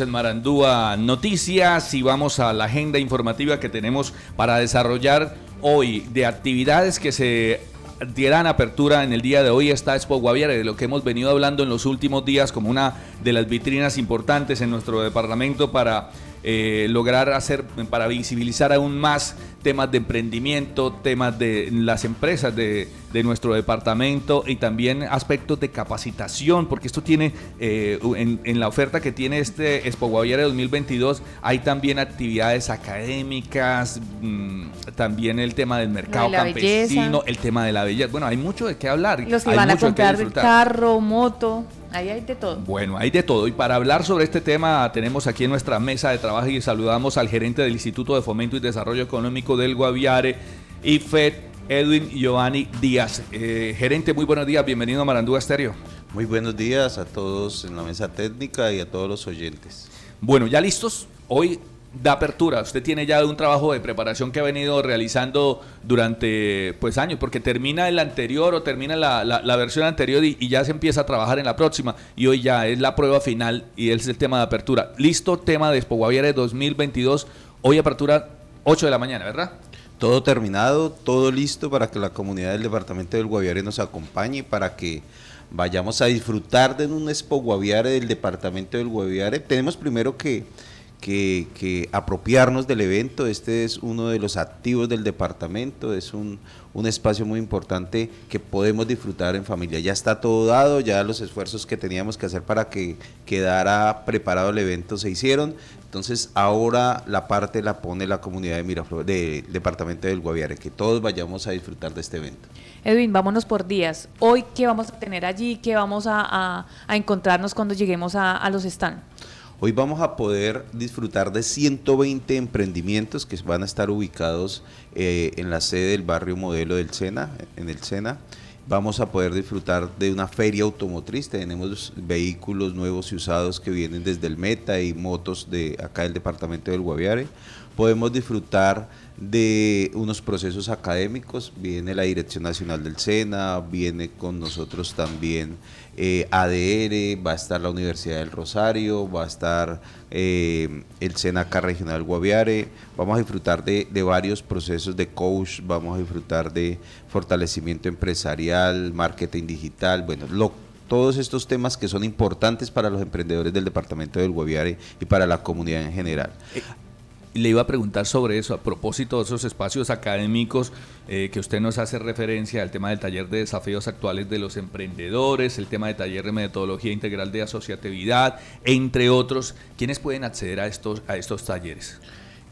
en Marandúa Noticias y vamos a la agenda informativa que tenemos para desarrollar hoy de actividades que se dieran apertura en el día de hoy está Expo Guaviare, de lo que hemos venido hablando en los últimos días como una de las vitrinas importantes en nuestro departamento para eh, lograr hacer para visibilizar aún más temas de emprendimiento, temas de las empresas de, nuestro departamento y también aspectos de capacitación, porque esto tiene, eh, en, la oferta que tiene este Expo Guaviare 2022, hay también actividades académicas, mm, también el tema del mercado campesino, el tema de la belleza. Bueno, hay mucho de qué hablar. Los que van a comprar carro, moto. Ahí hay de todo. Bueno, hay de todo. Y para hablar sobre este tema tenemos aquí en nuestra mesa de trabajo y saludamos al gerente del Instituto de Fomento y Desarrollo Económico del Guaviare, IFED, Edwin Giovanni Díaz. Eh, gerente, muy buenos días. Bienvenido a Marandúa Estéreo. Muy buenos días a todos en la mesa técnica y a todos los oyentes. Bueno, ¿ya listos? Hoy de apertura. Usted tiene ya un trabajo de preparación que ha venido realizando durante pues años, porque termina el anterior o termina la, versión anterior y, ya se empieza a trabajar en la próxima. Y hoy ya es la prueba final y es el tema de apertura. Listo, tema de Expo Guaviare 2022. Hoy apertura 8 de la mañana, ¿verdad? Todo terminado, todo listo para que la comunidad del departamento del Guaviare nos acompañe, para que vayamos a disfrutar de un Expo Guaviare del departamento del Guaviare. Tenemos primero que que, apropiarnos del evento. Este es uno de los activos del departamento, es un, espacio muy importante que podemos disfrutar en familia. Ya está todo dado, ya los esfuerzos que teníamos que hacer para que quedara preparado el evento se hicieron. Entonces ahora la parte la pone la comunidad de Miraflores, del departamento del Guaviare, que todos vayamos a disfrutar de este evento. Edwin, vámonos por días. Hoy, ¿qué vamos a tener allí? ¿Qué vamos a, encontrarnos cuando lleguemos a, a los stands? Hoy vamos a poder disfrutar de 120 emprendimientos que van a estar ubicados eh, en la sede del barrio modelo del Sena, en el Sena. Vamos a poder disfrutar de una feria automotriz. Tenemos vehículos nuevos y usados que vienen desde el Meta y motos de acá del departamento del Guaviare. Podemos disfrutar de unos procesos académicos, viene la Dirección Nacional del SENA, viene con nosotros también eh, ADR, va a estar la Universidad del Rosario, va a estar eh, el SENA Regional Guaviare, vamos a disfrutar de, de varios procesos de coach, vamos a disfrutar de fortalecimiento empresarial, marketing digital, bueno, lo todos estos temas que son importantes para los emprendedores del departamento del Guaviare y para la comunidad en general. Eh, le iba a preguntar sobre eso, a propósito de esos espacios académicos eh, que usted nos hace referencia al tema del taller de desafíos actuales de los emprendedores, el tema de taller de metodología integral de asociatividad, entre otros. ¿Quiénes pueden acceder a estos, a estos talleres?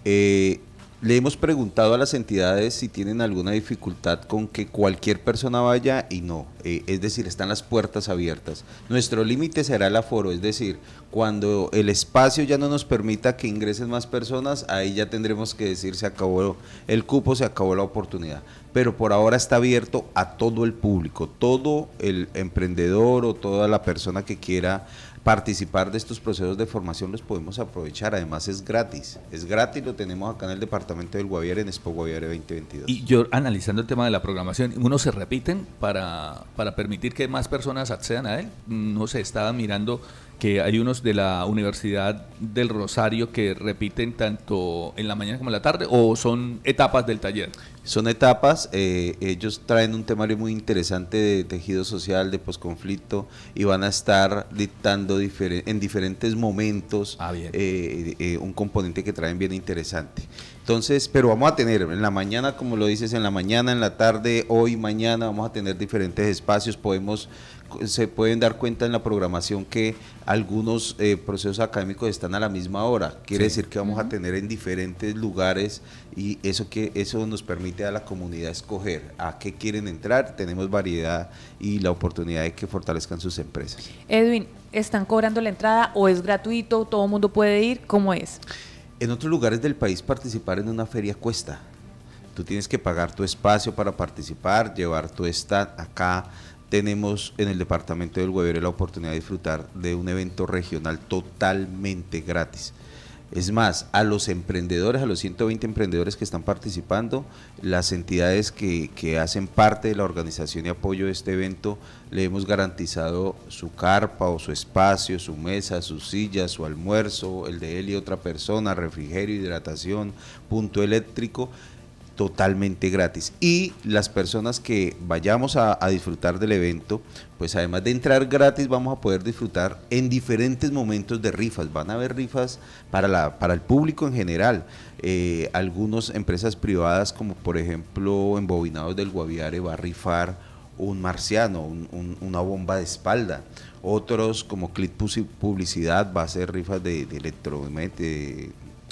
Eh, le hemos preguntado a las entidades si tienen alguna dificultad con que cualquier persona vaya y no. Eh, es decir, están las puertas abiertas. Nuestro límite será el aforo, es decir, cuando el espacio ya no nos permita que ingresen más personas, ahí ya tendremos que decir se acabó el cupo, se acabó la oportunidad. Pero por ahora está abierto a todo el público, todo el emprendedor o toda la persona que quiera participar de estos procesos de formación los podemos aprovechar, además es gratis, es gratis, lo tenemos acá en el departamento del Guaviare, en Expo Guaviare 2022. Y yo analizando el tema de la programación, ¿unos se repiten para, para permitir que más personas accedan a él? No se estaba mirando que hay unos de la Universidad del Rosario que repiten tanto en la mañana como en la tarde o son etapas del taller? son etapas, eh, ellos traen un temario muy interesante de tejido social, de posconflicto, y van a estar dictando en diferentes momentos ah, eh, eh, un componente que traen bien interesante. Entonces, pero vamos a tener en la mañana, como lo dices, en la mañana, en la tarde, hoy, mañana, vamos a tener diferentes espacios, podemos se pueden dar cuenta en la programación que algunos eh, procesos académicos están a la misma hora. Quiere decir que vamos a tener en diferentes lugares y eso que eso nos permite a la comunidad escoger a qué quieren entrar. Tenemos variedad y la oportunidad de que fortalezcan sus empresas. Edwin, ¿están cobrando la entrada o es gratuito? ¿Todo el mundo puede ir? ¿Cómo es? En otros lugares del país participar en una feria cuesta. Tú tienes que pagar tu espacio para participar, llevar tu stand. Acá tenemos en el departamento del Guaviare la oportunidad de disfrutar de un evento regional totalmente gratis. Es más, a los emprendedores, a los 120 emprendedores que están participando, las entidades que, que, hacen parte de la organización y apoyo de este evento, le hemos garantizado su carpa o su espacio, su mesa, su silla, su almuerzo, el de él y otra persona, refrigerio, hidratación, punto eléctrico totalmente gratis. Y las personas que vayamos a, disfrutar del evento, pues además de entrar gratis, vamos a poder disfrutar en diferentes momentos de rifas. Van a haber rifas para, la, para el público en general. Eh, algunas empresas privadas, como por ejemplo Embobinados del Guaviare, va a rifar un marciano, una bomba de espalda. Otros, como Clip Publicidad, va a hacer rifas de, de,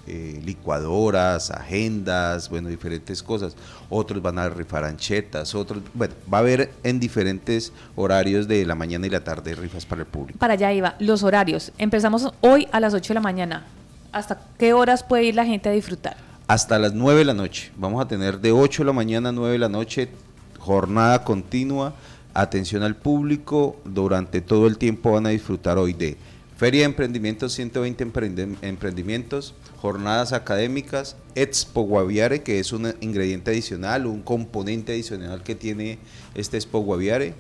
eh, licuadoras, agendas, bueno, diferentes cosas. Otros van a rifar anchetas, otros, bueno, va a haber en diferentes horarios de la mañana y la tarde rifas para el público. Para allá iba, los horarios. Empezamos hoy a las 8 de la mañana. ¿Hasta qué horas puede ir la gente a disfrutar? Hasta las 9 de la noche. Vamos a tener de 8 de la mañana a 9 de la noche jornada continua, atención al público. Durante todo el tiempo van a disfrutar hoy de Feria de Emprendimientos, 120 emprendimientos, jornadas académicas, Expo Guaviare, que es un ingrediente adicional, un componente adicional que tiene este Expo Guaviare.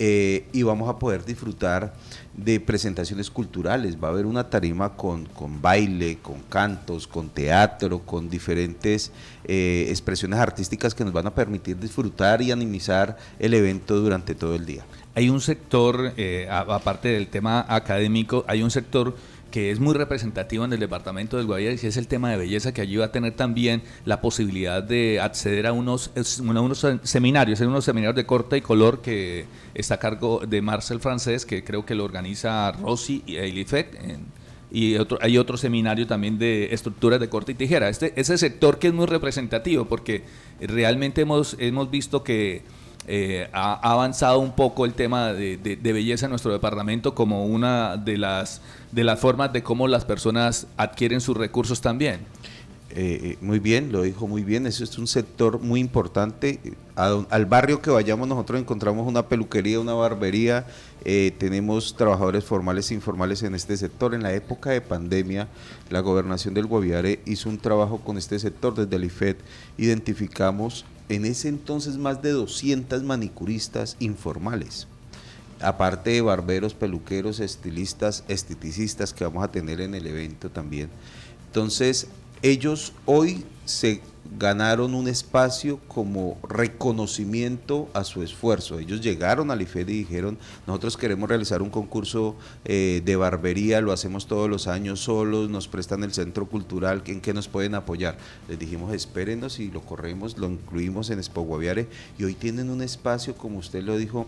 Eh, y vamos a poder disfrutar de presentaciones culturales. Va a haber una tarima con, baile, con cantos, con teatro, con diferentes eh, expresiones artísticas que nos van a permitir disfrutar y animizar el evento durante todo el día. Hay un sector, eh, aparte del tema académico, hay un sector que es muy representativo en el departamento del Guaviare y es el tema de belleza que allí va a tener también la posibilidad de acceder a unos, unos seminarios, en unos seminarios de corte y color que está a cargo de Marcel Francés, que creo que lo organiza Rossi y Elifec y hay otro seminario también de estructuras de corte y tijera. Este, ese sector que es muy representativo porque realmente hemos, hemos visto que eh, ha avanzado un poco el tema de, belleza en nuestro departamento como una de las, de las formas de cómo las personas adquieren sus recursos también. Eh, eh, muy bien, lo dijo muy bien, eso es un sector muy importante. al barrio que vayamos nosotros encontramos una peluquería, una barbería, tenemos trabajadores formales e informales en este sector. En la época de pandemia, la gobernación del Guaviare hizo un trabajo con este sector. Desde el IFED identificamos en ese entonces más de 200 manicuristas informales. Aparte de barberos, peluqueros, estilistas, esteticistas que vamos a tener en el evento también. Entonces, ellos hoy se ganaron un espacio como reconocimiento a su esfuerzo. Ellos llegaron al IFED y dijeron, nosotros queremos realizar un concurso eh, de barbería, lo hacemos todos los años solos, nos prestan el centro cultural, ¿en qué nos pueden apoyar? Les dijimos, espérenos y lo corremos, lo incluimos en Espoguaviare y hoy tienen un espacio, como usted lo dijo,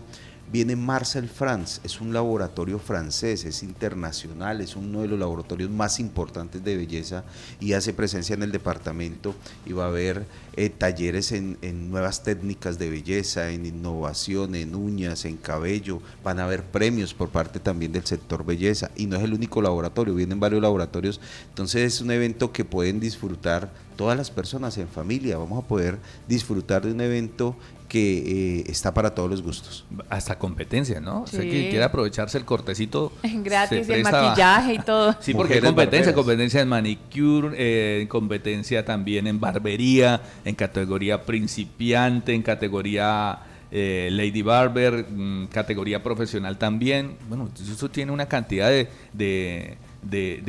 Viene Marcel France, es un laboratorio francés, es internacional, es uno de los laboratorios más importantes de belleza y hace presencia en el departamento y va a haber eh, talleres en, en, nuevas técnicas de belleza, en innovación, en uñas, en cabello, van a haber premios por parte también del sector belleza y no es el único laboratorio, vienen varios laboratorios, entonces es un evento que pueden disfrutar todas las personas en familia, vamos a poder disfrutar de un evento que eh, está para todos los gustos. Hasta competencia, ¿no? O sea, que quiere aprovecharse el cortecito. Gratis, el maquillaje y todo. sí, porque hay competencia, competencia en manicure, eh, competencia también en barbería, en categoría principiante, en categoría eh, Lady Barber, mm, categoría profesional también. Bueno, eso tiene una cantidad de,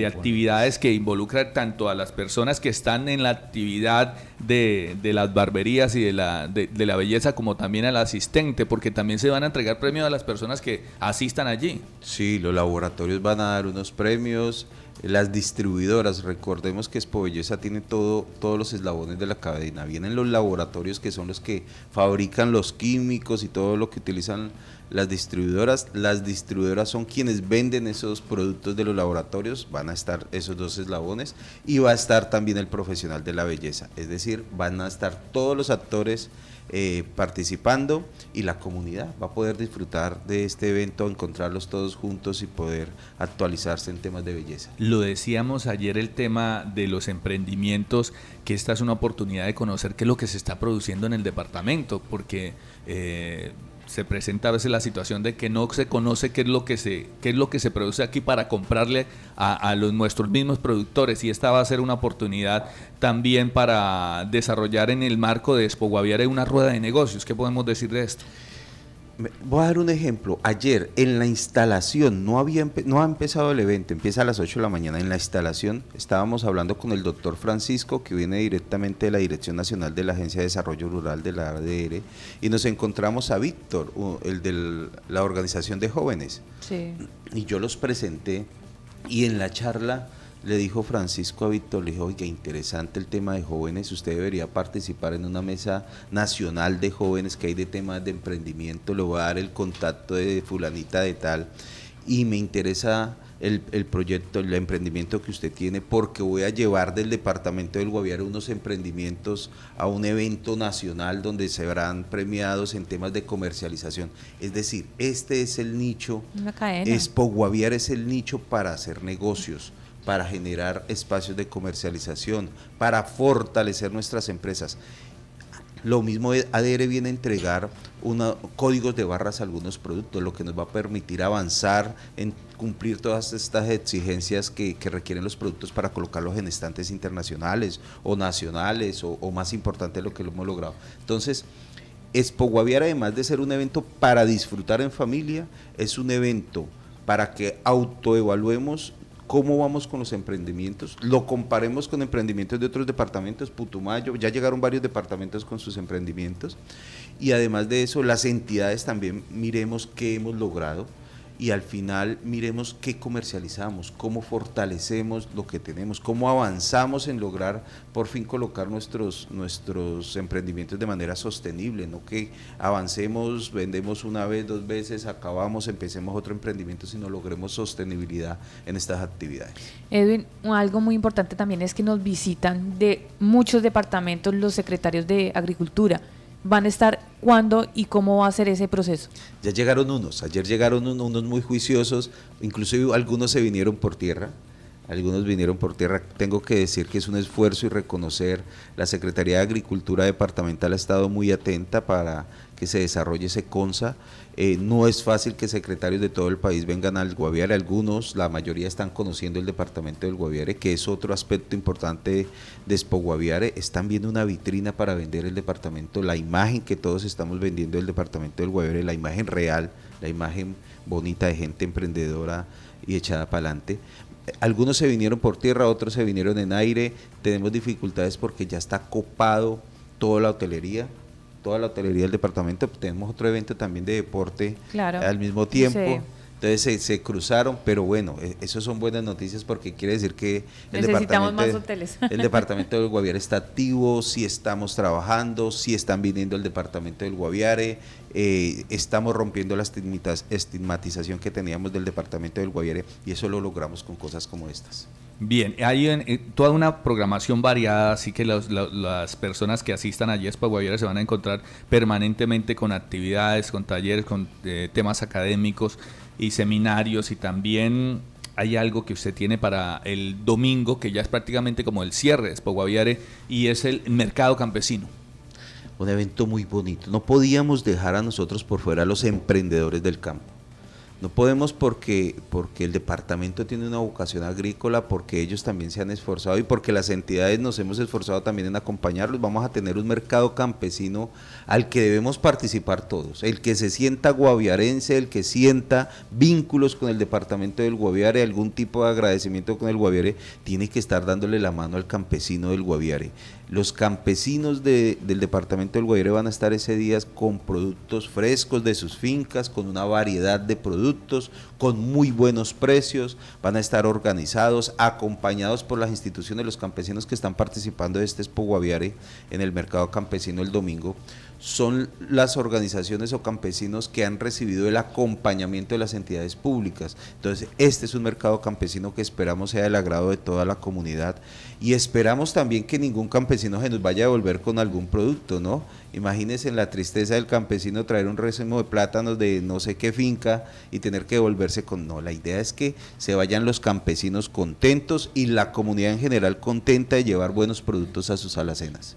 actividades que involucran tanto a las personas que están en la actividad de, las barberías y de la, de, la belleza, como también al asistente, porque también se van a entregar premios a las personas que asistan allí. Sí, los laboratorios van a dar unos premios las distribuidoras, recordemos que Expo Belleza tiene todo, todos los eslabones de la cadena, vienen los laboratorios que son los que fabrican los químicos y todo lo que utilizan las distribuidoras, las distribuidoras son quienes venden esos productos de los laboratorios, van a estar esos dos eslabones y va a estar también el profesional de la belleza, es decir, van a estar todos los actores eh, participando y la comunidad va a poder disfrutar de este evento, encontrarlos todos juntos y poder actualizarse en temas de belleza. Lo decíamos ayer el tema de los emprendimientos, que esta es una oportunidad de conocer qué es lo que se está produciendo en el departamento, porque eh, se presenta a veces la situación de que no se conoce qué es lo que se, qué es lo que se produce aquí para comprarle a, los, nuestros mismos productores y esta va a ser una oportunidad también para desarrollar en el marco de Expo Guaviare una rueda de negocios. ¿Qué podemos decir de esto? Voy a dar un ejemplo. Ayer en la instalación, no, había no ha empezado el evento, empieza a las 8 de la mañana. En la instalación estábamos hablando con el doctor Francisco, que viene directamente de la Dirección Nacional de la Agencia de Desarrollo Rural de la ADR, y nos encontramos a Víctor, el de la Organización de Jóvenes. Y yo los presenté y en la charla le dijo Francisco a Víctor, le interesante el tema de jóvenes, usted debería participar en una mesa nacional de jóvenes que hay de temas de emprendimiento, le voy a dar el contacto de fulanita de tal, y me interesa el, proyecto, el emprendimiento que usted tiene, porque voy a llevar del departamento del Guaviare unos emprendimientos a un evento nacional donde se verán premiados en temas de comercialización. Es decir, este es el nicho, Expo Guaviare es el nicho para hacer negocios para generar espacios de comercialización, para fortalecer nuestras empresas. Lo mismo ADR viene a entregar códigos de barras a algunos productos, lo que nos va a permitir avanzar en cumplir todas estas exigencias que, requieren los productos para colocarlos en estantes internacionales o nacionales o, más importante lo que lo hemos logrado. Entonces, Expo Guaviar, además de ser un evento para disfrutar en familia, es un evento para que autoevaluemos cómo vamos con los emprendimientos, lo comparemos con emprendimientos de otros departamentos, Putumayo, ya llegaron varios departamentos con sus emprendimientos, y además de eso, las entidades también miremos qué hemos logrado, y al final miremos qué comercializamos, cómo fortalecemos lo que tenemos, cómo avanzamos en lograr por fin colocar nuestros, nuestros emprendimientos de manera sostenible, no que avancemos, vendemos una vez, dos veces, acabamos, empecemos otro emprendimiento, sino logremos sostenibilidad en estas actividades. Edwin, algo muy importante también es que nos visitan de muchos departamentos los secretarios de Agricultura van a estar cuándo y cómo va a ser ese proceso? Ya llegaron unos, ayer llegaron unos muy juiciosos, incluso algunos se vinieron por tierra algunos vinieron por tierra. Tengo que decir que es un esfuerzo y reconocer, la Secretaría de Agricultura Departamental ha estado muy atenta para que se desarrolle ese CONSA. Eh, no es fácil que secretarios de todo el país vengan al Guaviare, algunos, la mayoría están conociendo el departamento del Guaviare, que es otro aspecto importante de Expo Guaviare, están viendo una vitrina para vender el departamento, la imagen que todos estamos vendiendo del departamento del Guaviare, la imagen real, la imagen bonita de gente emprendedora y echada para adelante, algunos se vinieron por tierra, otros se vinieron en aire. Tenemos dificultades porque ya está copado toda la hotelería, toda la hotelería del departamento. Tenemos otro evento también de deporte al mismo tiempo. Entonces se, cruzaron, pero bueno, e, eso son buenas noticias porque quiere decir que el departamento, el departamento del Guaviare está activo, si sí estamos trabajando, si sí están viniendo el departamento del Guaviare, eh, estamos rompiendo la estigmatización que teníamos del departamento del Guaviare y eso lo logramos con cosas como estas. Bien, hay eh, toda una programación variada, así que las personas que asistan a Yespa Guaviare se van a encontrar permanentemente con actividades, con talleres, con eh, temas académicos y seminarios y también hay algo que usted tiene para el domingo que ya es prácticamente como el cierre de guaviare y es el mercado campesino. Un evento muy bonito. No podíamos dejar a nosotros por fuera los emprendedores del campo. No podemos porque, porque el departamento tiene una vocación agrícola, porque ellos también se han esforzado y porque las entidades nos hemos esforzado también en acompañarlos. Vamos a tener un mercado campesino al que debemos participar todos. El que se sienta guaviarense, el que sienta vínculos con el departamento del Guaviare, algún tipo de agradecimiento con el Guaviare, tiene que estar dándole la mano al campesino del Guaviare. Los campesinos del departamento del Guaviare van a estar ese día con productos frescos de sus fincas, con una variedad de productos con muy buenos precios, van a estar organizados, acompañados por las instituciones, los campesinos que están participando de este Expo Guaviare en el mercado campesino el domingo son las organizaciones o campesinos que han recibido el acompañamiento de las entidades públicas. Entonces, este es un mercado campesino que esperamos sea del agrado de toda la comunidad y esperamos también que ningún campesino se nos vaya a devolver con algún producto, ¿no? Imagínense la tristeza del campesino traer un racimo de plátanos de no sé qué finca y tener que devolverse con no. La idea es que se vayan los campesinos contentos y la comunidad en general contenta de llevar buenos productos a sus alacenas.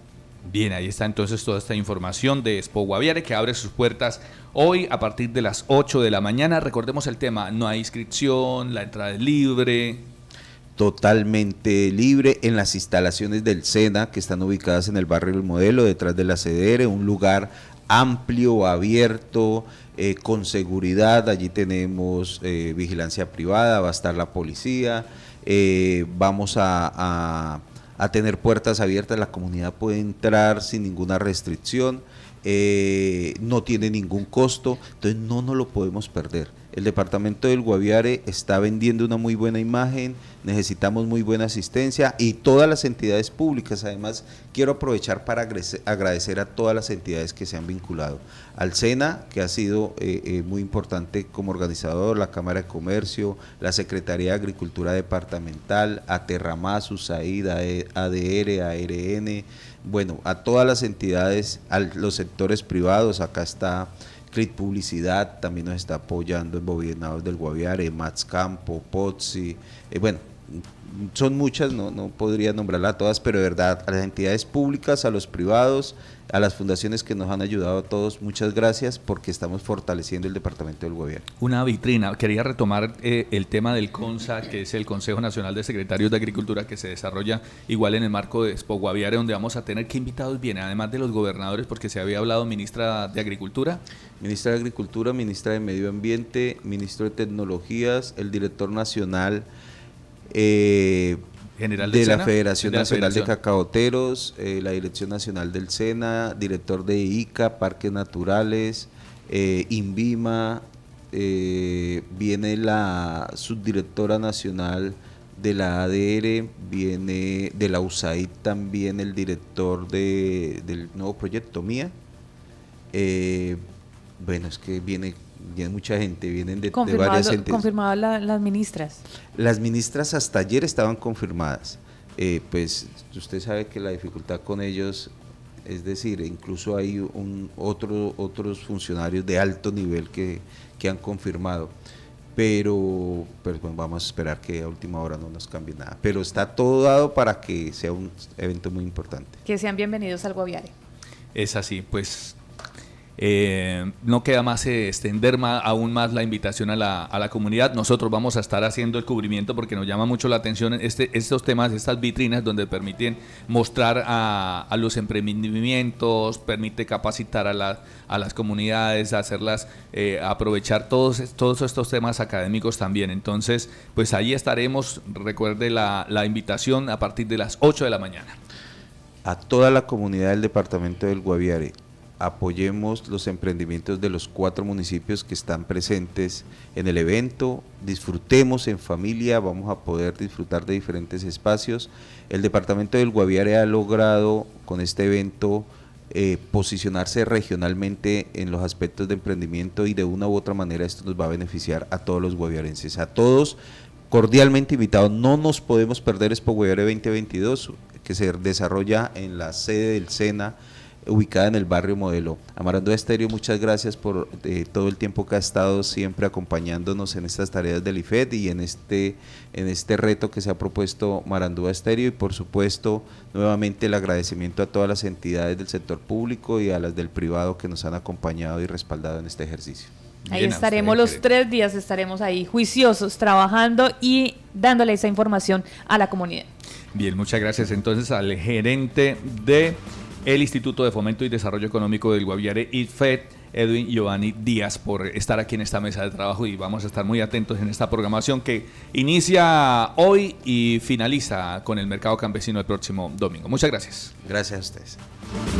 Bien, ahí está entonces toda esta información de Expo Guaviare que abre sus puertas hoy a partir de las 8 de la mañana. Recordemos el tema, no hay inscripción, la entrada es libre. Totalmente libre en las instalaciones del SENA que están ubicadas en el barrio del Modelo, detrás de la CDR, un lugar amplio, abierto, eh, con seguridad. Allí tenemos eh, vigilancia privada, va a estar la policía. Eh, vamos a a tener puertas abiertas, la comunidad puede entrar sin ninguna restricción, eh, no tiene ningún costo, entonces no nos lo podemos perder el departamento del Guaviare está vendiendo una muy buena imagen, necesitamos muy buena asistencia y todas las entidades públicas. Además, quiero aprovechar para agradecer a todas las entidades que se han vinculado. Al SENA, que ha sido eh, eh, muy importante como organizador, la Cámara de Comercio, la Secretaría de Agricultura Departamental, a Terramás, USAID, ADR, ARN, bueno, a todas las entidades, a los sectores privados, acá está... Publicidad también nos está apoyando el gobernador del Guaviare, Mats Campo, Pozzi, eh, bueno, son muchas, no, no podría nombrarla a todas, pero de verdad, a las entidades públicas, a los privados, a las fundaciones que nos han ayudado a todos, muchas gracias porque estamos fortaleciendo el departamento del gobierno. Una vitrina, quería retomar eh, el tema del CONSA, que es el Consejo Nacional de Secretarios de Agricultura, que se desarrolla igual en el marco de Expo Guaviare, donde vamos a tener qué invitados vienen, además de los gobernadores, porque se había hablado ministra de Agricultura. Ministra de Agricultura, ministra de Medio Ambiente, ministro de Tecnologías, el director nacional eh, general de, la Federación Nacional de Cacaoteros, eh, la Dirección Nacional del SENA, director de ICA, Parques Naturales, eh, INVIMA, viene la subdirectora nacional de la ADR, viene de la USAID también el director del nuevo proyecto MIA. bueno, es que viene viene mucha gente, vienen de, varias entidades. ¿Confirmadas las ministras? Las ministras hasta ayer estaban confirmadas. Eh, pues usted sabe que la dificultad con ellos es decir, incluso hay un, otro, otros funcionarios de alto nivel que, han confirmado. Pero, pero vamos a esperar que a última hora no nos cambie nada. Pero está todo dado para que sea un evento muy importante. Que sean bienvenidos al Guaviare. Es así, pues eh, no queda más extender más, aún más la invitación a la, comunidad. Nosotros vamos a estar haciendo el cubrimiento porque nos llama mucho la atención este, estos temas, estas vitrinas donde permiten mostrar a, los emprendimientos, permite capacitar a, a las comunidades, hacerlas eh, aprovechar todos, todos estos temas académicos también. Entonces, pues ahí estaremos. Recuerde la, la invitación a partir de las 8 de la mañana. A toda la comunidad del departamento del Guaviare, apoyemos los emprendimientos de los cuatro municipios que están presentes en el evento, disfrutemos en familia, vamos a poder disfrutar de diferentes espacios. El departamento del Guaviare ha logrado con este evento eh, posicionarse regionalmente en los aspectos de emprendimiento y de una u otra manera esto nos va a beneficiar a todos los guaviarenses, a todos cordialmente invitados. No nos podemos perder Expo Guaviare 2022 que se desarrolla en la sede del SENA ubicada en el barrio Modelo. Marandúa Estéreo, muchas gracias por eh, todo el tiempo que ha estado siempre acompañándonos en estas tareas del IFED y en este, en este reto que se ha propuesto Marandúa Estéreo y por supuesto nuevamente el agradecimiento a todas las entidades del sector público y a las del privado que nos han acompañado y respaldado en este ejercicio. Ahí estaremos los tres días, estaremos ahí juiciosos, trabajando y dándole esa información a la comunidad. Bien, muchas gracias entonces al gerente de el Instituto de Fomento y Desarrollo Económico del Guaviare, y FED, Edwin Giovanni Díaz, por estar aquí en esta mesa de trabajo y vamos a estar muy atentos en esta programación que inicia hoy y finaliza con el mercado campesino el próximo domingo. Muchas gracias. Gracias a ustedes.